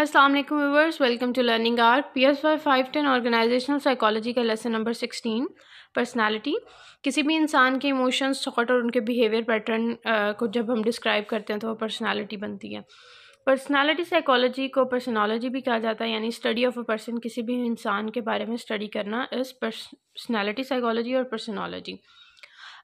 Aslam viewers welcome to learning R P S Y five ten organisational psychology का lesson number sixteen personality किसी भी इंसान के emotions thought और उनके बिहेवियर पैटर्न को जब हम डिस्क्राइब करते हैं तो वो पर्सनैलिटी बनती है पर्सनैलिटी साइकोलॉजी को पर्सनोलॉजी भी कहा जाता है यानी स्टडी ऑफ अ पर्सन किसी भी इंसान के बारे में स्टडी करना इस पर्सनैलिटी साइकोलॉजी और पर्सनोलॉजी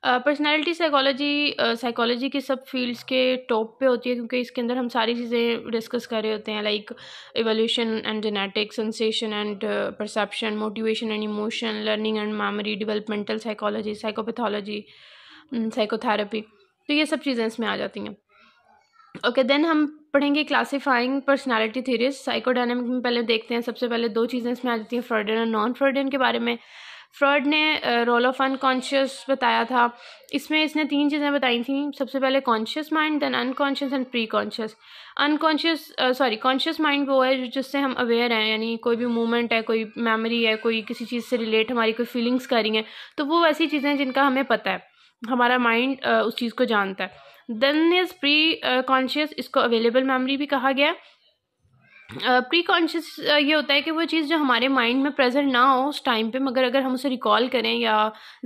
पर्सनालिटी साइकोलॉजी साइकोलॉजी के सब फील्ड्स के टॉप पे होती है क्योंकि इसके अंदर हम सारी चीज़ें डिस्कस कर रहे होते हैं like evolution and genetics sensation and perception motivation and emotion learning and memory developmental psychology psychopathology psychotherapy तो ये सब चीज़ें इसमें आ जाती हैं ओके देन हम पढ़ेंगे क्लासिफाइंग पर्सनैलिटी थीरीज साइकोडायनेमिक में पहले देखते हैं सबसे पहले दो चीज़ें इसमें आ जाती हैं फ्रॉडियन और नॉन फ्रॉडियन के बारे में फ्रॉड ने रोल ऑफ अनकॉन्शियस बताया था इसमें इसने तीन चीज़ें बताई थी सबसे पहले conscious mind then unconscious and preconscious unconscious sorry conscious mind वो है जिससे हम अवेयर हैं यानी कोई भी मूवमेंट है कोई मेमोरी है कोई किसी चीज़ से रिलेट हमारी कोई फीलिंग्स करी हैं तो वो ऐसी चीज़ें हैं जिनका हमें पता है हमारा माइंड उस चीज़ को जानता है देन इज़ प्री कॉन्शियस इसको अवेलेबल मेमोरी भी कहा गया प्री कॉन्शियस ये होता है कि वो चीज़ जो हमारे माइंड में प्रेजेंट ना हो उस टाइम पे मगर अगर हम उसे रिकॉल करें या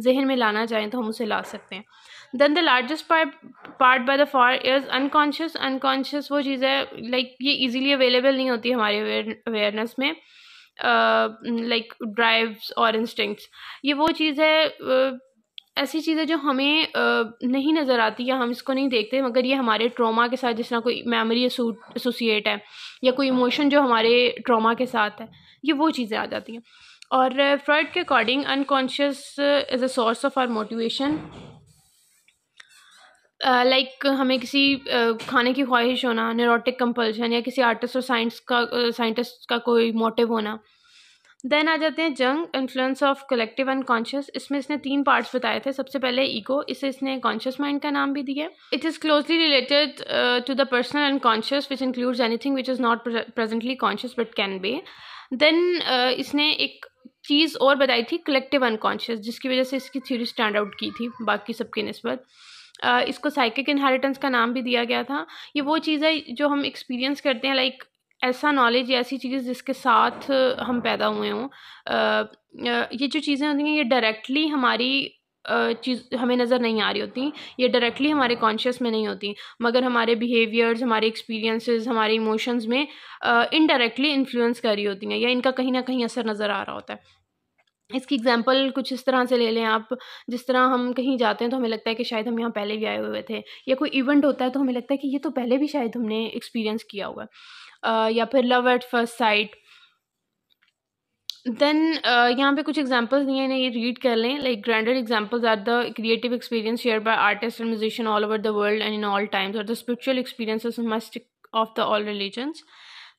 जहन में लाना चाहें तो हम उसे ला सकते हैं then the largest part part by the far is unconscious unconscious वो चीज़ है लाइक like, ये इजीली अवेलेबल नहीं होती हमारे अवेयरनेस में लाइक ड्राइव्स और इंस्टिंक्ट्स ये वो चीज़ है uh, ऐसी चीज़ें जो हमें नहीं नज़र आती या हम इसको नहीं देखते मगर ये हमारे ट्रॉमा के साथ जिस तरह कोई मेमोरी एसोसिएट है या कोई इमोशन जो हमारे ट्रॉमा के साथ है ये वो चीज़ें आ जाती हैं और फ्रॉइड के according unconscious is a source of our motivation like uh, like, हमें किसी uh, खाने की ख्वाहिश होना न्यूरोटिक कंपल्शन या किसी आर्टिस्ट और साइंस का साइंटिस्ट uh, का कोई मोटिव होना देन आ जाते हैं Jung influence of collective and conscious इसमें इसने तीन पार्ट्स बताए थे सबसे पहले ईगो इसे इसने कॉन्शियस माइंड का नाम भी दिया it is closely related to the personal and conscious which includes anything which is not presently conscious but can be then इसने एक चीज़ और बताई थी कलेक्टिव अनकॉन्शियस जिसकी वजह से इसकी थ्योरी स्टैंड आउट की थी बाकी सबके नस्बत uh, इसको साइकिक इनहेरिटेंस का नाम भी दिया गया था ये वो चीज़ है जो हम एक्सपीरियंस करते हैं लाइक ऐसा नॉलेज या ऐसी चीज़ जिसके साथ हम पैदा हुए हों ये जो चीज़ें होती हैं ये डायरेक्टली हमारी चीज़ हमें नज़र नहीं आ रही होती ये डायरेक्टली हमारे कॉन्शियस में नहीं होती मगर हमारे बिहेवियर्स हमारे एक्सपीरियंसेस हमारे इमोशंस में इनडायरेक्टली इन्फ्लुएंस कर रही होती हैं या इनका कहीं ना कहीं असर नज़र आ रहा होता है इसकी एग्जांपल कुछ इस तरह से ले लें आप जिस तरह हम कहीं जाते हैं तो हमें लगता है कि शायद हम यहाँ पहले भी आए हुए थे या कोई इवेंट होता है तो हमें लगता है कि ये तो पहले भी शायद हमने एक्सपीरियंस किया हुआ है Uh, या फिर love at first sight then uh, यहाँ पे कुछ नहीं दिए हैं ये रीड कर लें like granted examples are the creative experience share by artist and musician all over the world and in all times और the spiritual experience must of the all religions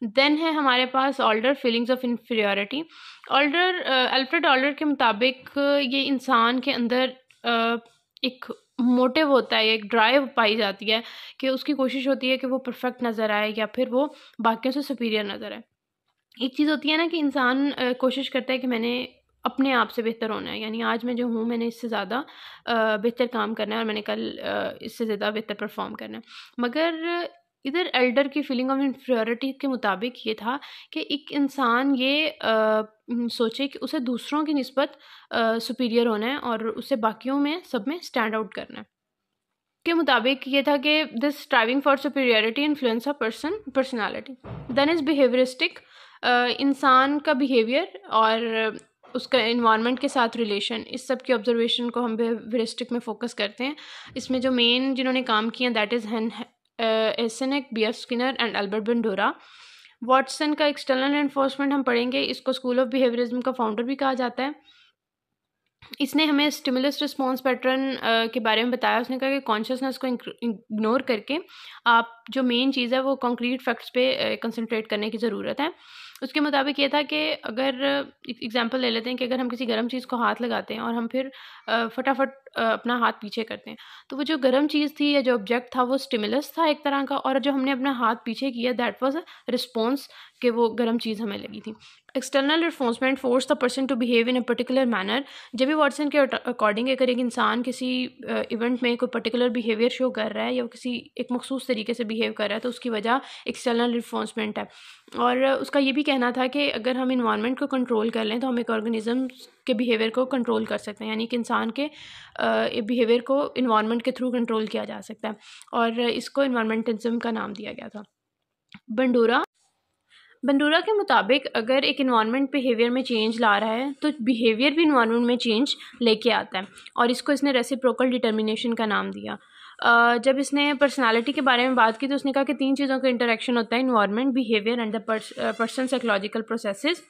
then है हमारे पास Adler feelings of inferiority Adler Alfred Adler के मुताबिक uh, ये इंसान के अंदर uh, एक मोटिव होता है एक ड्राइव पाई जाती है कि उसकी कोशिश होती है कि वो परफेक्ट नज़र आए या फिर वो बाकियों से सुपीरियर नज़र आए एक चीज़ होती है ना कि इंसान कोशिश करता है कि मैंने अपने आप से बेहतर होना है यानी आज मैं जो हूँ मैंने इससे ज़्यादा बेहतर काम करना है और मैंने कल इससे ज़्यादा बेहतर परफॉर्म करना है मगर इधर एल्डर की फीलिंग ऑफ इन्फीरियोरिटी के मुताबिक ये था कि एक इंसान ये आ, सोचे कि उसे दूसरों की नस्बत सुपीरियर होना है और उसे बाकियों में सब में स्टैंड आउट करना है के मुताबिक ये था कि this striving for superiority influence of person personality then is behaviouristic इंसान का बिहेवियर और उसका इन्वामेंट के साथ रिलेशन इस सब की ऑब्जर्वेशन को हम बिहेवियरिस्टिक में फोकस करते हैं इसमें जो मेन जिन्होंने काम किया that is Eysenck B F Skinner and Albert Bandura Watson का एक्सटर्नल एनफोर्समेंट हम पढ़ेंगे इसको स्कूल ऑफ बिहेवियरिज्म का फाउंडर भी कहा जाता है इसने हमें स्टिमुलस रिस्पॉन्स पैटर्न के बारे में बताया उसने कहा कि कॉन्शियसनेस को इग्नोर करके आप जो मेन चीज़ है वो कंक्रीट फैक्ट्स पे कंसंट्रेट करने की ज़रूरत है उसके मुताबिक ये था कि अगर एग्जांपल ले लेते हैं कि अगर हम किसी गर्म चीज़ को हाथ लगाते हैं और हम फिर फटाफट अपना हाथ पीछे करते हैं तो वो जो गर्म चीज़ थी या जो ऑब्जेक्ट था वो स्टिमुलस था एक तरह का और जो हमने अपना हाथ पीछे किया दैट वॉज अ रिस्पॉन्स कि वो गर्म चीज़ हमें लगी थी external enforcement force the person to behave in a particular manner जब भी वाटसन के अकॉर्डिंग अगर एक इंसान किसी इवेंट में कोई पर्टिकुलर बिहेवियर शो कर रहा है या किसी एक मखसूस तरीके से बिहेव कर रहा है तो उसकी वजह एक्सटर्नल इन्फोर्समेंट है और उसका ये भी कहना था कि अगर हम इन्वामेंट को कंट्रोल कर लें तो हम एक ऑर्गेनिज्म के बिहेवियर को कंट्रोल कर सकते हैं यानी कि इंसान के बिहेवियर को इन्वामेंट के थ्रू कंट्रोल किया जा सकता है और इसको इन्वामेंटलिज्म का नाम दिया गया था बंडूरा बंडूरा के मुताबिक अगर एक इन्वामेंट बिहेवियर में चेंज ला रहा है तो बिहेवियर भी इन्वामेंट में चेंज लेके आता है और इसको इसने रेसिप्रोकल डिटर्मिनेशन का नाम दिया जब इसने पर्सनालिटी के बारे में बात की तो उसने कहा कि तीन चीज़ों का इंटरेक्शन होता है environment behaviour and the person psychological processes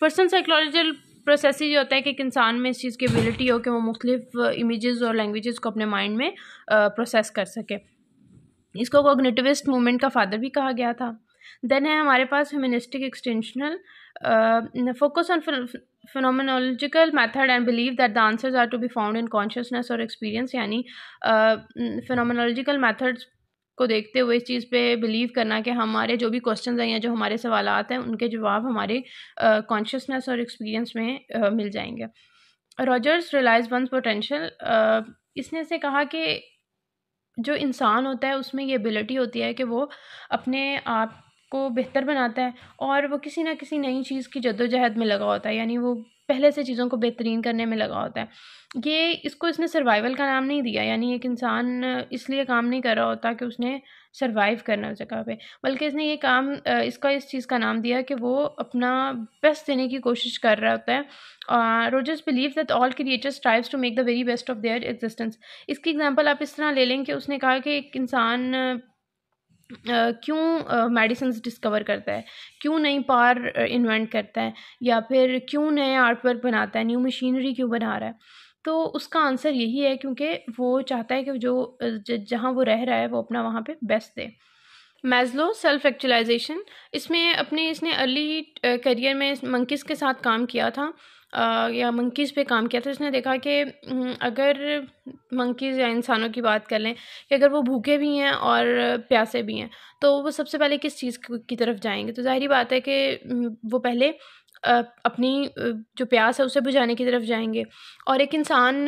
person psychological process ये होता है कि एक इंसान में इस चीज़ की एबिलिटी हो कि वो मुख्तफ इमेज़ uh, और लैंग्वेज़ को अपने माइंड में प्रोसेस uh, कर सके इसको कोग्नेटिविस्ट मूवमेंट का फादर भी कहा गया था देन है हमारे पास humanistic extensional focus on phenomenological method and believe that the answers are to be found in consciousness और एक्सपीरियंस यानी फिनोमिनोलॉजिकल uh, मैथड्स को देखते हुए इस चीज़ पे बिलीव करना कि हमारे जो भी क्वेश्चंस हैं या जो हमारे सवाल हैं उनके जवाब हमारे कॉन्शियसनेस और एक्सपीरियंस में uh, मिल जाएंगे रॉजर्स रिलाइज वंस पोटेंशल इसने से कहा कि जो इंसान होता है उसमें ये एबिलिटी होती है कि वो अपने आप को बेहतर बनाता है और वो किसी ना किसी नई चीज़ की जद्दोजहद में लगा होता है यानी वो पहले से चीज़ों को बेहतरीन करने में लगा होता है ये इसको इसने सर्वाइवल का नाम नहीं दिया यानी एक इंसान इसलिए काम नहीं कर रहा होता कि उसने सर्वाइव करना उस जगह पे बल्कि इसने ये काम इसका इस चीज़ का नाम दिया कि वो अपना बेस्ट देने की कोशिश कर रहा होता है Rogers believe that all creators strives to make the very best of their existence इसकी एग्जांपल आप इस तरह ले लें कि उसने कहा कि एक इंसान क्यों मेडिसिंस डिस्कवर करता है क्यों नई पार इन्वेंट करता है या फिर क्यों नए आर्ट वर्क बनाता है न्यू मशीनरी क्यों बना रहा है तो उसका आंसर यही है क्योंकि वो चाहता है कि जो जहाँ वो रह रहा है वो अपना वहाँ पे बेस्ट दे मैजलो सेल्फ एक्चुलाइजेशन इसमें अपने इसने अर्ली करियर में मंकिस के साथ काम किया था या मंकीज़ पे काम किया तो इसने देखा कि हम्म, अगर मंकीज़ या इंसानों की बात कर लें कि अगर वो भूखे भी हैं और प्यासे भी हैं तो वो सबसे पहले किस चीज़ की तरफ जाएंगे तो ज़ाहिर बात है कि हम्म, वो पहले अपनी जो प्यास है उसे बुझाने की तरफ जाएंगे और एक इंसान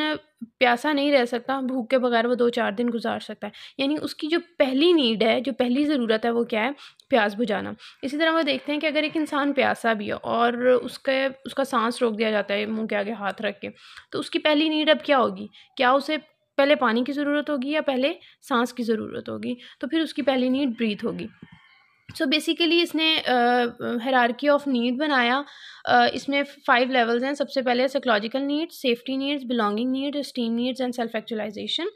प्यासा नहीं रह सकता भूख के बगैर वो दो चार दिन गुजार सकता है यानी उसकी जो पहली नीड है जो पहली ज़रूरत है वो क्या है प्यास बुझाना इसी तरह वो देखते हैं कि अगर एक इंसान प्यासा भी है और उसके उसका सांस रोक दिया जाता है मुंह के आगे हाथ रख के तो उसकी पहली नीड अब क्या होगी क्या उसे पहले पानी की ज़रूरत होगी या पहले सांस की ज़रूरत होगी तो फिर उसकी पहली नीड ब्रीथ होगी सो so बेसिकली इसने हरारकी ऑफ नीड बनाया uh, इसमें five levels. And सबसे पहले psychological needs safety needs belonging needs esteem needs and self actualisation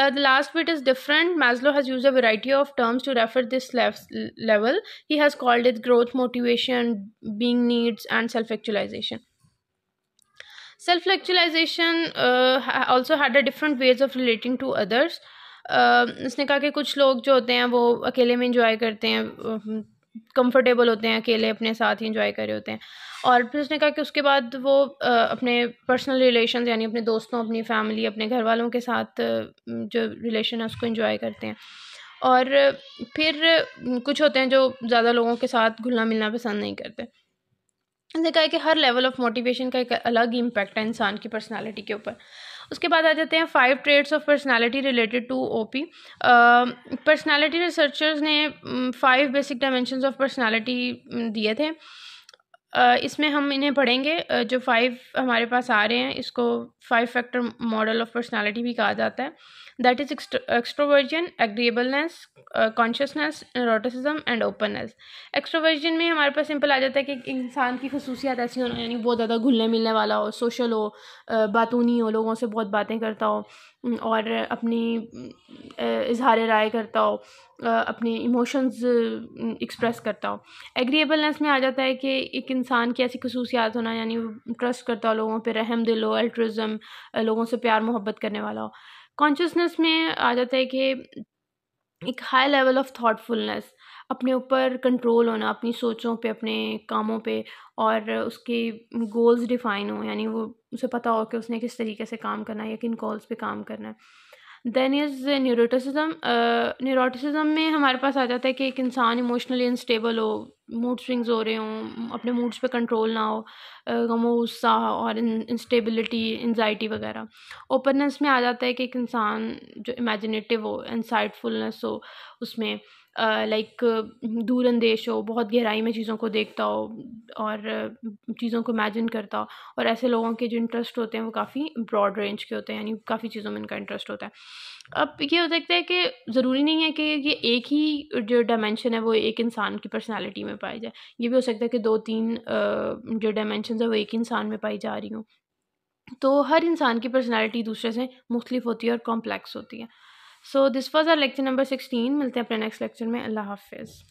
Uh, the last bit is different. Maslow has used a variety of terms to refer this level. He has called it growth, motivation, being needs, and self-actualization. Self-actualization uh, also had a different ways of relating to others. उसने कहा कि कुछ लोग जो होते हैं वो अकेले में इंजॉय करते हैं कंफर्टेबल होते हैं अकेले अपने साथ ही इंजॉय कर रहे होते हैं और फिर उसने कहा कि उसके बाद वो अपने पर्सनल रिलेशन यानी अपने दोस्तों अपनी फैमिली अपने घर वालों के साथ जो रिलेशन है उसको इंजॉय करते हैं और फिर कुछ होते हैं जो ज़्यादा लोगों के साथ घुलना मिलना पसंद नहीं करते उसने कहा कि हर लेवल ऑफ मोटिवेशन का एक अलग इम्पैक्ट है इंसान की पर्सनालिटी के ऊपर उसके बाद आ जाते हैं five traits of personality related to O P personality researchers ने five basic dimension of personality दिए थे इसमें हम इन्हें पढ़ेंगे जो फाइव हमारे पास आ रहे हैं इसको five factor model of personality भी कहा जाता है that is extroversion agreeableness conscientiousness neuroticism and openness extroversion में हमारे पास सिंपल आ जाता है कि इंसान की खसूसियात ऐसी होना यानी बहुत ज़्यादा घुलने मिलने वाला हो सोशल हो बातूनी हो लोगों से बहुत बातें करता हो और अपनी इज़हार राय करता हो अपने इमोशंस एक्सप्रेस करता हो एग्रीएबलनेस में आ जाता है कि एक इंसान की ऐसी खसूसियात होना यानी वो ट्रस्ट करता हो लोगों पर रहम दिल हो अल्ट्रिज़म लोगों से प्यार मोहब्बत करने वाला हो कॉन्शसनेस में आ जाता है कि एक हाई लेवल ऑफ थाटफुलनेस अपने ऊपर कंट्रोल होना अपनी सोचों पे अपने कामों पे और उसके गोल्स डिफ़ाइन हो यानी वो उसे पता हो कि उसने किस तरीके से काम करना है या किन गोल्स पे काम करना है देन इज़ न्यूरोटिसिज्म न्यूरोटिसिज्म में हमारे पास आ जाता है कि एक इंसान इमोशनली इंस्टेबल हो मूड स्विंग्स हो रहे हों अपने मूड्स पे कंट्रोल ना हो गमो गुस्सा और इंस्टेबिलिटी एनजाइटी वगैरह ओपननेस में आ जाता है कि एक इंसान जो इमेजिनेटिव हो इंसाइटफुलनेस हो उसमें लाइक दूर अंदेश हो बहुत गहराई में चीज़ों को देखता हो और चीज़ों को इमेजिन करता हो और ऐसे लोगों के जो इंटरेस्ट होते हैं वो काफ़ी ब्रॉड रेंज के होते हैं यानी काफ़ी चीज़ों में इनका इंटरेस्ट होता है अब ये हो सकता है कि ज़रूरी नहीं है कि ये एक ही जो डायमेंशन है वो एक इंसान की पर्सनैलिटी में पाई जाए ये भी हो सकता है कि दो तीन जो डायमेंशन है वो एक इंसान में पाई जा रही हूँ तो हर इंसान की पर्सनैलिटी दूसरे से मुख्तलिफ होती है और कॉम्प्लेक्स होती है so this was our lecture number sixteen मिलते हैं अपने नेक्स्ट लेक्चर में अल्लाह हाफिज़